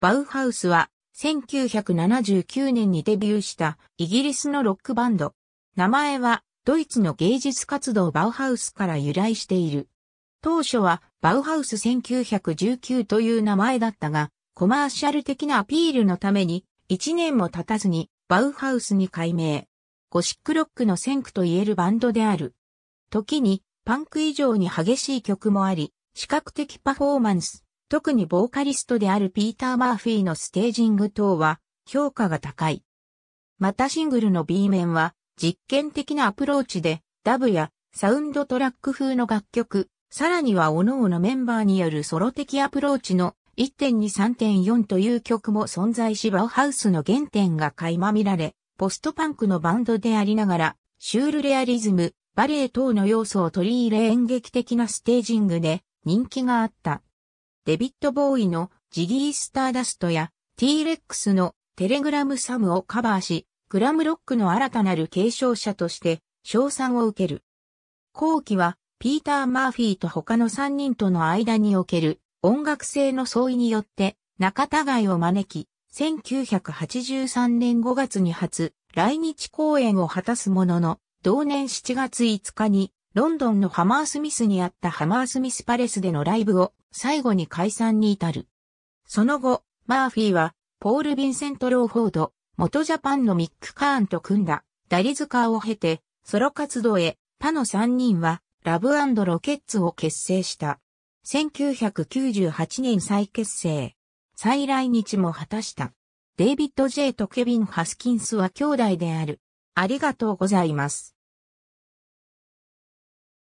バウハウスは1979年にデビューしたイギリスのロックバンド。名前はドイツの芸術活動バウハウスから由来している。当初はバウハウス1919という名前だったが、コマーシャル的なアピールのために1年も経たずにバウハウスに改名。ゴシックロックの先駆と言えるバンドである。時にパンク以上に激しい曲もあり、視覚的パフォーマンス、特にボーカリストであるピーター・マーフィーのステージング等は評価が高い。またシングルの B 面は実験的なアプローチでダブやサウンドトラック風の楽曲、さらには各々メンバーによるソロ的アプローチの1.23.4という曲も存在しバウハウスの原点が垣間見られ、ポストパンクのバンドでありながら、シュールレアリズム、バレエ等の要素を取り入れ演劇的なステージングで人気があった。デビッド・ボーイのジギー・スターダストや T-Rex のテレグラム・サムをカバーし、グラムロックの新たなる継承者として賞賛を受ける。後期はピーター・マーフィーと他の3人との間における音楽性の相違によって仲違いを招き、1983年5月に初来日公演を果たすものの、同年7月5日にロンドンのハマースミスにあったハマースミスパレスでのライブを最後に解散に至る。その後、マーフィーは、ポール・ヴィンセント・ローフォード、元ジャパンのミック・カーンと組んだ、ダリズカーを経て、ソロ活動へ、他の3人は、ラブロケッツを結成した。1998年再結成。再来日も果たした。デイビッド・ジェイとケビン・ハスキンスは兄弟である。ありがとうございます。